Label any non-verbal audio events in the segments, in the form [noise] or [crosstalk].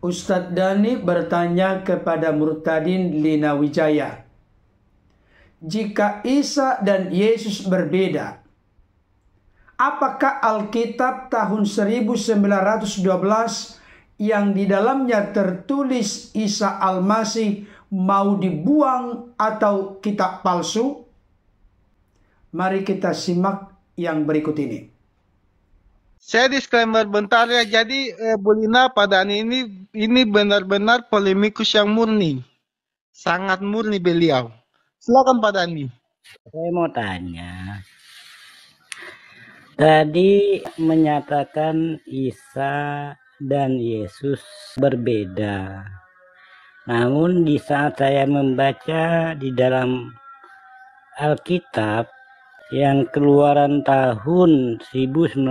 Ustadz Dani bertanya kepada Murtadin Lina Wijaya, jika Isa dan Yesus berbeda, apakah Alkitab tahun 1912 yang di dalamnya tertulis Isa Al-Masih mau dibuang atau kitab palsu? Mari kita simak yang berikut ini saya disclaimer bentar ya. Jadi eh, Bulina pada ini ini benar-benar polemikus yang murni. Sangat murni beliau. Silakan pada Dani. Saya mau tanya. Tadi menyatakan Isa dan Yesus berbeda. Namun di saat saya membaca di dalam Alkitab yang keluaran tahun 1912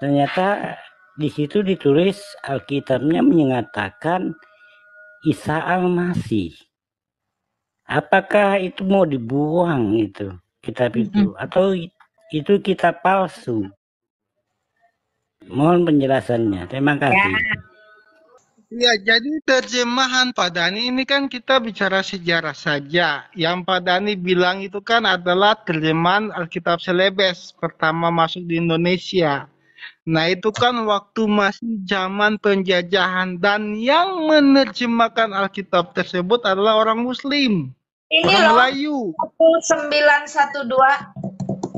ternyata di situ ditulis Alkitabnya menyatakan Isa Al-Masih. Apakah itu mau dibuang itu kitab itu atau itu kitab palsu? Mohon penjelasannya. Terima ya, kasih. Ya. Ya, jadi terjemahan Pak Dhani ini kan kita bicara sejarah saja. Yang Pak Dhani bilang itu kan adalah terjemahan Alkitab Selebes pertama masuk di Indonesia. Nah, itu kan waktu masih zaman penjajahan dan yang menerjemahkan Alkitab tersebut adalah orang muslim. Ini orang loh, Melayu. 1912.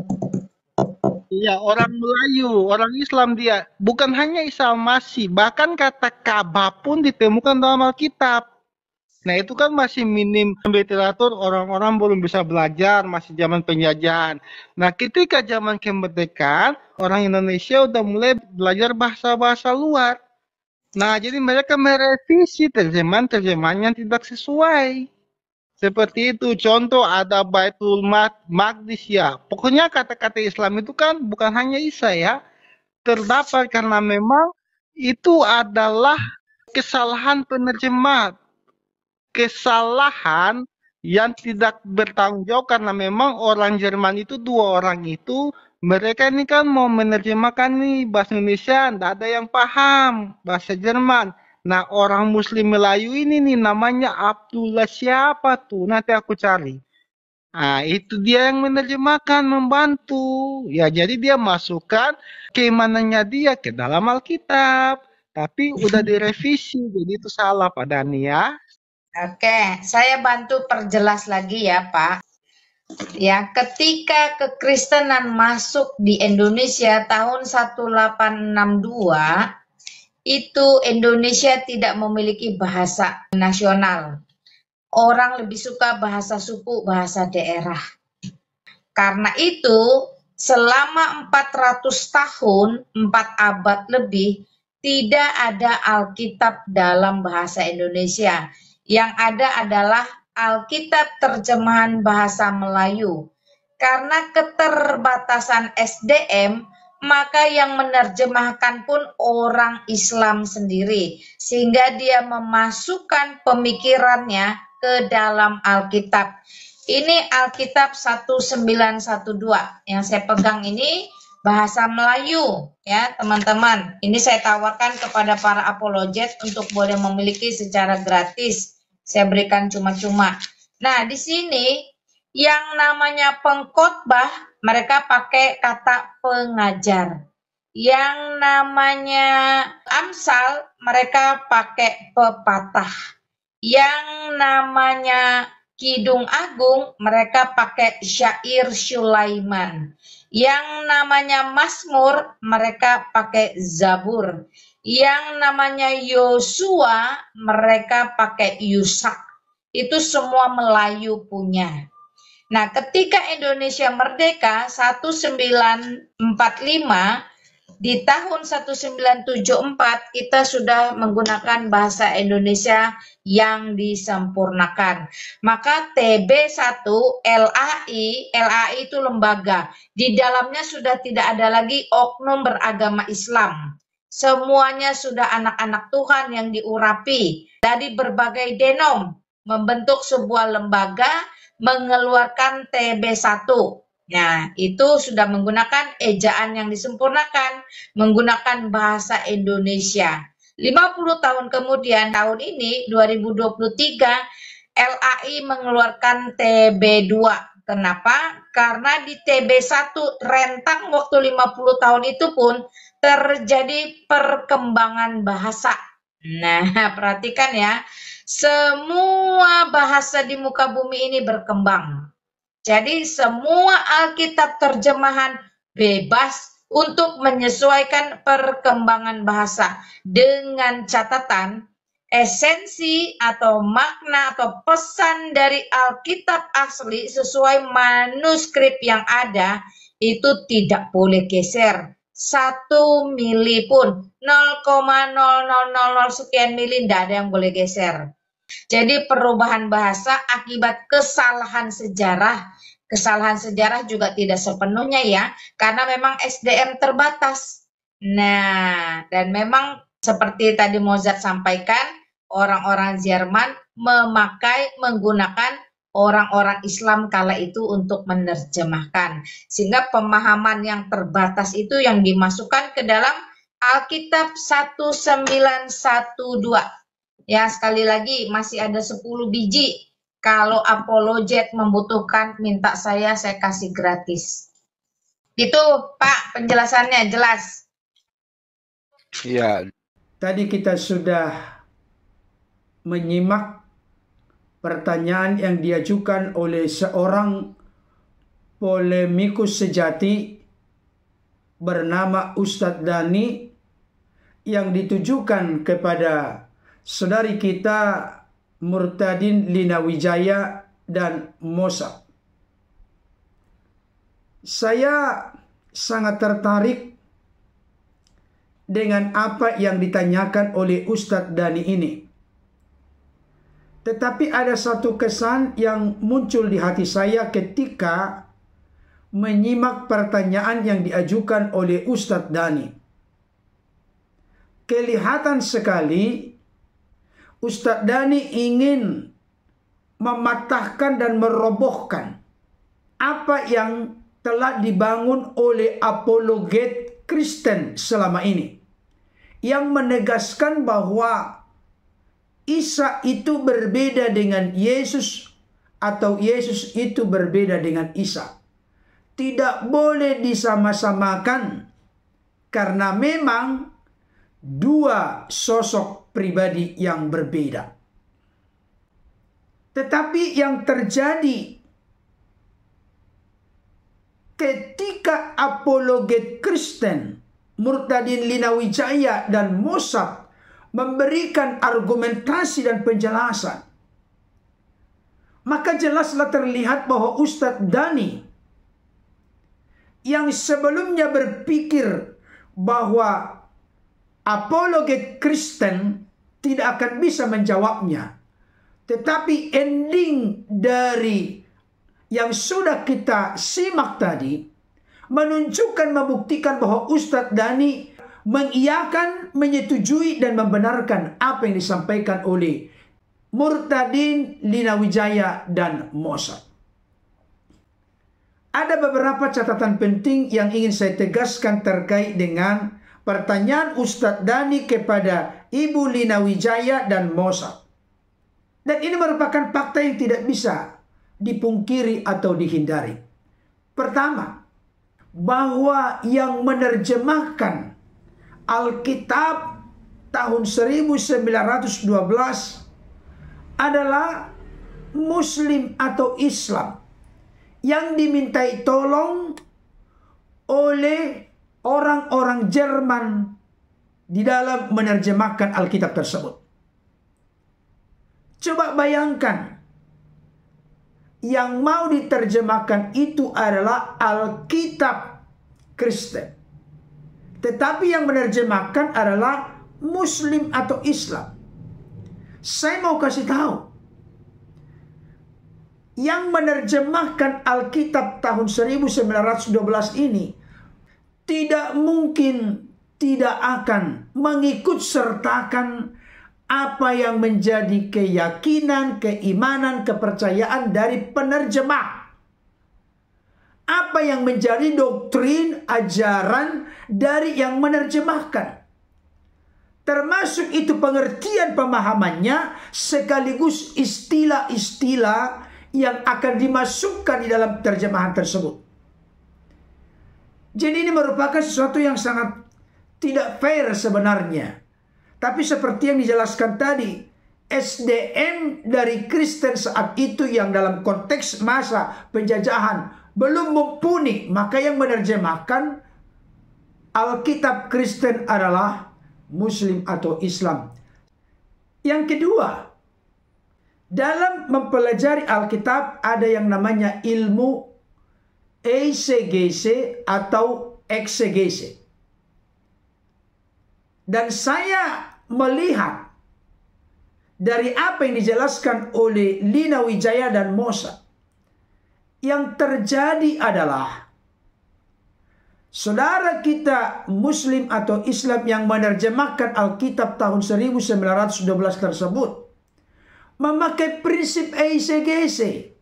Iya, orang Melayu, orang Islam dia. Bukan hanya Islam masih, bahkan kata Ka'bah pun ditemukan dalam Alkitab. Nah itu kan masih minim literatur, orang-orang belum bisa belajar, masih zaman penjajahan. Nah ketika zaman kemerdekaan, orang Indonesia udah mulai belajar bahasa-bahasa luar. Nah jadi mereka merevisi terjemahan-terjemahan yang tidak sesuai. Seperti itu contoh ada Baitul Maqdis ya. Pokoknya kata-kata Islam itu kan bukan hanya Isa ya. Terdapat karena memang itu adalah kesalahan penerjemah. Kesalahan yang tidak bertanggung jawab karena memang orang Jerman itu dua orang itu mereka ini kan mau menerjemahkan nih bahasa Indonesia, tidak ada yang paham bahasa Jerman. Nah, orang Muslim Melayu ini nih namanya Abdullah siapa tuh? Nanti aku cari. Nah, itu dia yang menerjemahkan, membantu. Ya, jadi dia masukkan keimanannya dia ke dalam Alkitab. Tapi udah [laughs] direvisi, jadi itu salah Pak Dani ya. Oke, saya bantu perjelas lagi ya Pak. Ya, ketika kekristenan masuk di Indonesia tahun 1862, itu Indonesia tidak memiliki bahasa nasional. Orang lebih suka bahasa suku, bahasa daerah. Karena itu, selama 400 tahun, 4 abad lebih, tidak ada Alkitab dalam bahasa Indonesia. Yang ada adalah Alkitab terjemahan bahasa Melayu. Karena keterbatasan SDM, maka yang menerjemahkan pun orang Islam sendiri, sehingga dia memasukkan pemikirannya ke dalam Alkitab. Ini Alkitab 1912 yang saya pegang ini bahasa Melayu ya teman-teman. Ini saya tawarkan kepada para apologet untuk boleh memiliki secara gratis. Saya berikan cuma-cuma. Nah, di sini yang namanya pengkhotbah mereka pakai kata pengajar. Yang namanya Amsal, mereka pakai pepatah. Yang namanya Kidung Agung, mereka pakai syair Sulaiman. Yang namanya Masmur mereka pakai Zabur. Yang namanya Yosua, mereka pakai Yusak. Itu semua Melayu punya. Nah, ketika Indonesia merdeka 1945 di tahun 1974 kita sudah menggunakan bahasa Indonesia yang disempurnakan. Maka TB1 LAI, LAI itu lembaga. Di dalamnya sudah tidak ada lagi oknum beragama Islam. Semuanya sudah anak-anak Tuhan yang diurapi dari berbagai denom membentuk sebuah lembaga mengeluarkan TB1. Nah, ya, itu sudah menggunakan ejaan yang disempurnakan, menggunakan bahasa Indonesia. 50 tahun kemudian, tahun ini 2023, LAI mengeluarkan TB2. Kenapa? Karena di TB1 rentang waktu 50 tahun itu pun terjadi perkembangan bahasa. Nah, [laughs] perhatikan ya. Semua bahasa di muka bumi ini berkembang. Jadi semua Alkitab terjemahan bebas untuk menyesuaikan perkembangan bahasa dengan catatan esensi atau makna atau pesan dari Alkitab asli sesuai manuskrip yang ada itu tidak boleh geser satu mili pun 0,0000 sekian mili tidak ada yang boleh geser. Jadi perubahan bahasa akibat kesalahan sejarah kesalahan sejarah juga tidak sepenuhnya ya, karena memang SDM terbatas. Nah, dan memang seperti tadi Mozart sampaikan, orang-orang Jerman memakai menggunakan orang-orang Islam kala itu untuk menerjemahkan. Sehingga pemahaman yang terbatas itu yang dimasukkan ke dalam Alkitab 1912. Ya, sekali lagi masih ada 10 biji. Kalau apologet membutuhkan minta saya saya kasih gratis. Itu Pak penjelasannya jelas. Iya. Tadi kita sudah menyimak Pertanyaan yang diajukan oleh seorang polemikus sejati bernama Ustadz Dani yang ditujukan kepada saudari kita Murtadin Lina Wijaya dan Mosa. Saya sangat tertarik dengan apa yang ditanyakan oleh Ustadz Dani ini. Tetapi ada satu kesan yang muncul di hati saya ketika menyimak pertanyaan yang diajukan oleh Ustadz Dani. Kelihatan sekali Ustadz Dani ingin mematahkan dan merobohkan apa yang telah dibangun oleh apologet Kristen selama ini yang menegaskan bahwa Isa itu berbeda dengan Yesus atau Yesus itu berbeda dengan Isa. Tidak boleh disama-samakan karena memang dua sosok pribadi yang berbeda. Tetapi yang terjadi ketika apologet Kristen Murtadin Linawijaya dan Mosab memberikan argumentasi dan penjelasan. Maka jelaslah terlihat bahwa Ustadz Dani yang sebelumnya berpikir bahwa apologet Kristen tidak akan bisa menjawabnya. Tetapi ending dari yang sudah kita simak tadi menunjukkan membuktikan bahwa Ustadz Dani mengiyakan, menyetujui dan membenarkan apa yang disampaikan oleh Murtadin, Lina Wijaya dan mosad Ada beberapa catatan penting yang ingin saya tegaskan terkait dengan pertanyaan Ustadz Dani kepada Ibu Lina Wijaya dan Mosa. Dan ini merupakan fakta yang tidak bisa dipungkiri atau dihindari. Pertama, bahwa yang menerjemahkan Alkitab tahun 1912 adalah Muslim atau Islam yang dimintai tolong oleh orang-orang Jerman di dalam menerjemahkan Alkitab tersebut. Coba bayangkan, yang mau diterjemahkan itu adalah Alkitab Kristen. Tetapi yang menerjemahkan adalah Muslim atau Islam. Saya mau kasih tahu. Yang menerjemahkan Alkitab tahun 1912 ini tidak mungkin tidak akan mengikut sertakan apa yang menjadi keyakinan, keimanan, kepercayaan dari penerjemah apa yang menjadi doktrin ajaran dari yang menerjemahkan. Termasuk itu pengertian pemahamannya sekaligus istilah-istilah yang akan dimasukkan di dalam terjemahan tersebut. Jadi ini merupakan sesuatu yang sangat tidak fair sebenarnya. Tapi seperti yang dijelaskan tadi, SDM dari Kristen saat itu yang dalam konteks masa penjajahan belum mumpuni, maka yang menerjemahkan Alkitab Kristen adalah Muslim atau Islam. Yang kedua, dalam mempelajari Alkitab ada yang namanya ilmu ECGC atau XCGC. Dan saya melihat dari apa yang dijelaskan oleh Lina Wijaya dan Mosa yang terjadi adalah saudara kita muslim atau Islam yang menerjemahkan Alkitab tahun 1912 tersebut memakai prinsip EICGC.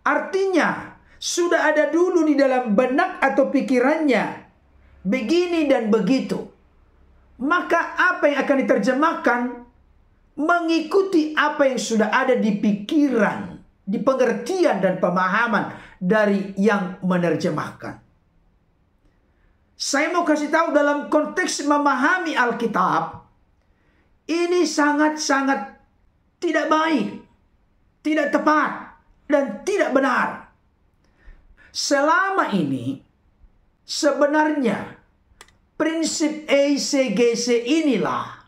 Artinya, sudah ada dulu di dalam benak atau pikirannya begini dan begitu. Maka apa yang akan diterjemahkan mengikuti apa yang sudah ada di pikiran di pengertian dan pemahaman dari yang menerjemahkan. Saya mau kasih tahu dalam konteks memahami Alkitab, ini sangat-sangat tidak baik, tidak tepat, dan tidak benar. Selama ini, sebenarnya prinsip ACGC inilah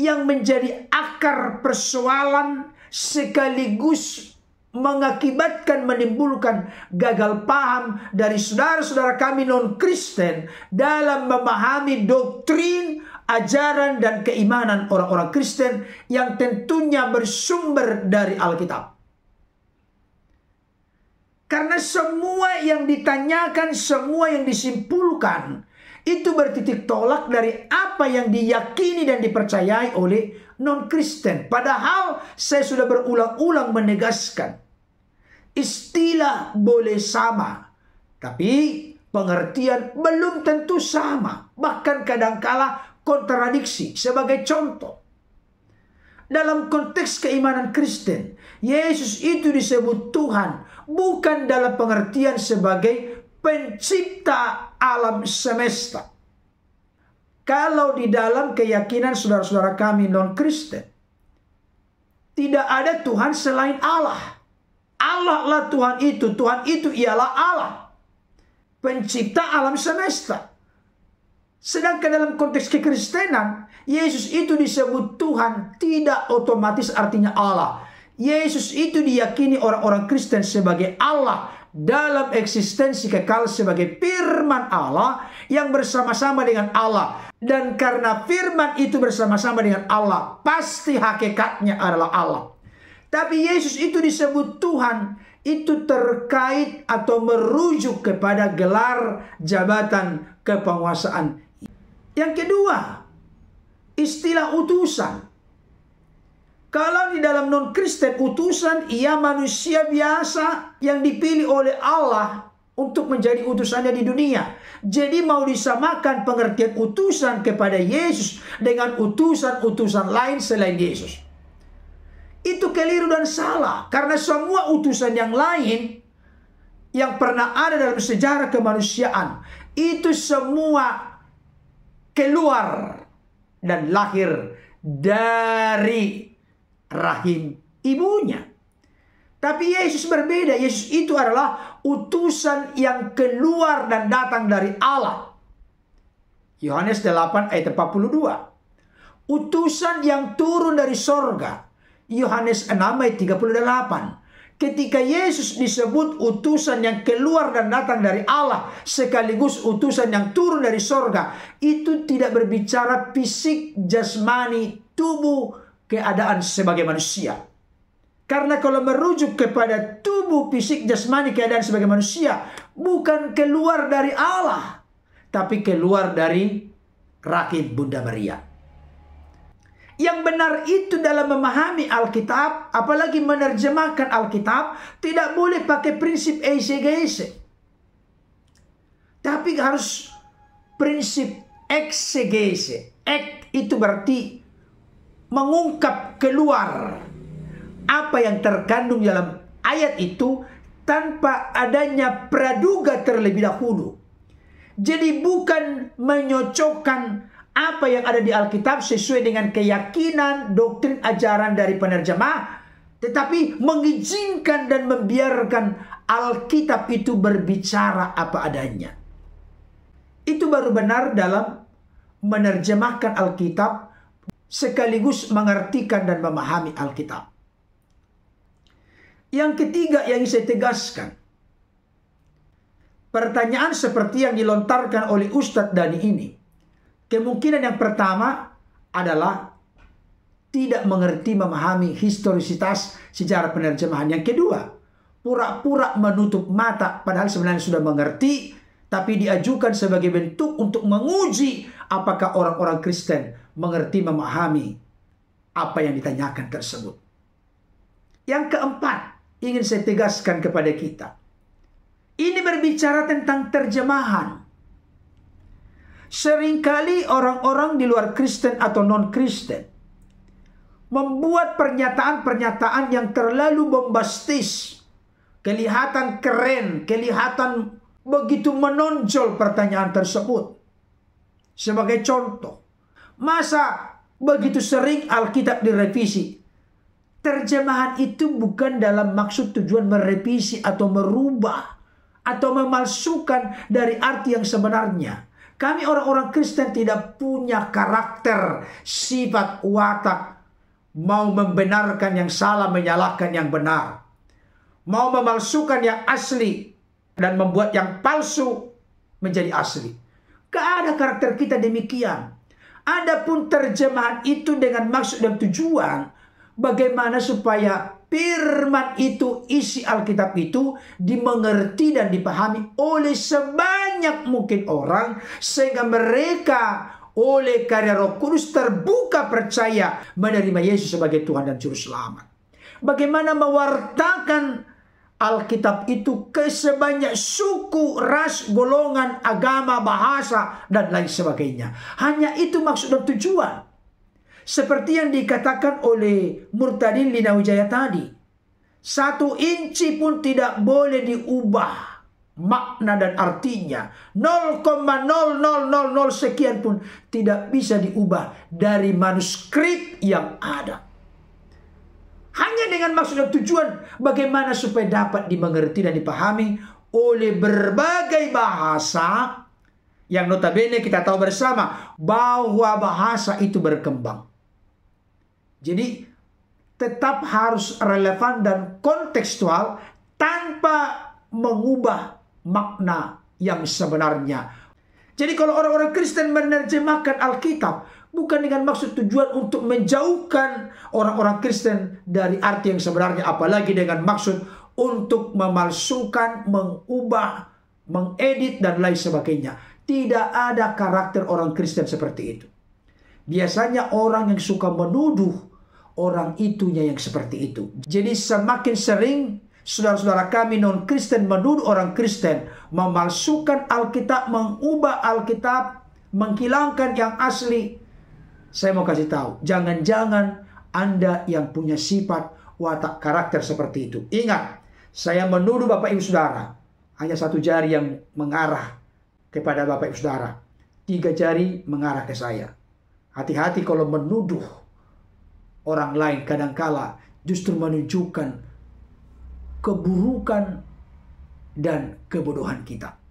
yang menjadi akar persoalan sekaligus mengakibatkan menimbulkan gagal paham dari saudara-saudara kami non-Kristen dalam memahami doktrin, ajaran dan keimanan orang-orang Kristen yang tentunya bersumber dari Alkitab. Karena semua yang ditanyakan, semua yang disimpulkan itu bertitik tolak dari apa yang diyakini dan dipercayai oleh non-Kristen. Padahal saya sudah berulang-ulang menegaskan istilah boleh sama, tapi pengertian belum tentu sama, bahkan kadangkala kontradiksi. Sebagai contoh, dalam konteks keimanan Kristen, Yesus itu disebut Tuhan bukan dalam pengertian sebagai pencipta alam semesta. Kalau di dalam keyakinan saudara-saudara kami non-Kristen, tidak ada Tuhan selain Allah Allah lah Tuhan itu. Tuhan itu ialah Allah. Pencipta alam semesta. Sedangkan dalam konteks kekristenan, Yesus itu disebut Tuhan tidak otomatis artinya Allah. Yesus itu diyakini orang-orang Kristen sebagai Allah dalam eksistensi kekal sebagai firman Allah yang bersama-sama dengan Allah. Dan karena firman itu bersama-sama dengan Allah, pasti hakikatnya adalah Allah. Tapi Yesus itu disebut Tuhan itu terkait atau merujuk kepada gelar jabatan kepenguasaan. Yang kedua, istilah utusan. Kalau di dalam non-Kristen utusan ia manusia biasa yang dipilih oleh Allah untuk menjadi utusannya di dunia. Jadi mau disamakan pengertian utusan kepada Yesus dengan utusan-utusan lain selain Yesus itu keliru dan salah karena semua utusan yang lain yang pernah ada dalam sejarah kemanusiaan itu semua keluar dan lahir dari rahim ibunya. Tapi Yesus berbeda. Yesus itu adalah utusan yang keluar dan datang dari Allah. Yohanes 8 ayat 42. Utusan yang turun dari sorga Yohanes 6 ayat 38. Ketika Yesus disebut utusan yang keluar dan datang dari Allah sekaligus utusan yang turun dari sorga, itu tidak berbicara fisik, jasmani, tubuh, keadaan sebagai manusia. Karena kalau merujuk kepada tubuh fisik jasmani keadaan sebagai manusia, bukan keluar dari Allah, tapi keluar dari rakit Bunda Maria. Yang benar itu dalam memahami Alkitab, apalagi menerjemahkan Alkitab, tidak boleh pakai prinsip esegese. Tapi harus prinsip eksegese. Ek itu berarti mengungkap keluar apa yang terkandung dalam ayat itu tanpa adanya praduga terlebih dahulu. Jadi bukan menyocokkan apa yang ada di Alkitab sesuai dengan keyakinan, doktrin, ajaran dari penerjemah, tetapi mengizinkan dan membiarkan Alkitab itu berbicara apa adanya. Itu baru benar dalam menerjemahkan Alkitab sekaligus mengartikan dan memahami Alkitab. Yang ketiga yang saya tegaskan, pertanyaan seperti yang dilontarkan oleh Ustadz Dani ini, Kemungkinan yang pertama adalah tidak mengerti memahami historisitas sejarah penerjemahan. Yang kedua, pura-pura menutup mata padahal sebenarnya sudah mengerti tapi diajukan sebagai bentuk untuk menguji apakah orang-orang Kristen mengerti memahami apa yang ditanyakan tersebut. Yang keempat, ingin saya tegaskan kepada kita. Ini berbicara tentang terjemahan. Seringkali orang-orang di luar Kristen atau non-Kristen membuat pernyataan-pernyataan yang terlalu bombastis, kelihatan keren, kelihatan begitu menonjol pertanyaan tersebut. Sebagai contoh, masa begitu sering Alkitab direvisi? Terjemahan itu bukan dalam maksud tujuan merevisi atau merubah atau memalsukan dari arti yang sebenarnya kami orang-orang Kristen tidak punya karakter, sifat, watak, mau membenarkan yang salah, menyalahkan yang benar. Mau memalsukan yang asli dan membuat yang palsu menjadi asli. Gak ada karakter kita demikian. Adapun terjemahan itu dengan maksud dan tujuan bagaimana supaya firman itu, isi Alkitab itu dimengerti dan dipahami oleh sebab banyak mungkin orang sehingga mereka oleh karya Roh Kudus terbuka percaya menerima Yesus sebagai Tuhan dan Juru Selamat. Bagaimana mewartakan Alkitab itu ke sebanyak suku, ras, golongan, agama, bahasa, dan lain sebagainya. Hanya itu maksud dan tujuan. Seperti yang dikatakan oleh Murtadin Linawijaya tadi. Satu inci pun tidak boleh diubah makna dan artinya 0,0000 sekian pun tidak bisa diubah dari manuskrip yang ada. Hanya dengan maksud dan tujuan bagaimana supaya dapat dimengerti dan dipahami oleh berbagai bahasa yang notabene kita tahu bersama bahwa bahasa itu berkembang. Jadi tetap harus relevan dan kontekstual tanpa mengubah makna yang sebenarnya. Jadi kalau orang-orang Kristen menerjemahkan Alkitab bukan dengan maksud tujuan untuk menjauhkan orang-orang Kristen dari arti yang sebenarnya apalagi dengan maksud untuk memalsukan, mengubah, mengedit dan lain sebagainya. Tidak ada karakter orang Kristen seperti itu. Biasanya orang yang suka menuduh orang itunya yang seperti itu. Jadi semakin sering Saudara-saudara kami non-Kristen menuduh orang Kristen memalsukan Alkitab, mengubah Alkitab, menghilangkan yang asli. Saya mau kasih tahu, jangan-jangan Anda yang punya sifat watak karakter seperti itu. Ingat, saya menuduh Bapak Ibu Saudara, hanya satu jari yang mengarah kepada Bapak Ibu Saudara. Tiga jari mengarah ke saya. Hati-hati kalau menuduh orang lain kadangkala justru menunjukkan keburukan dan kebodohan kita.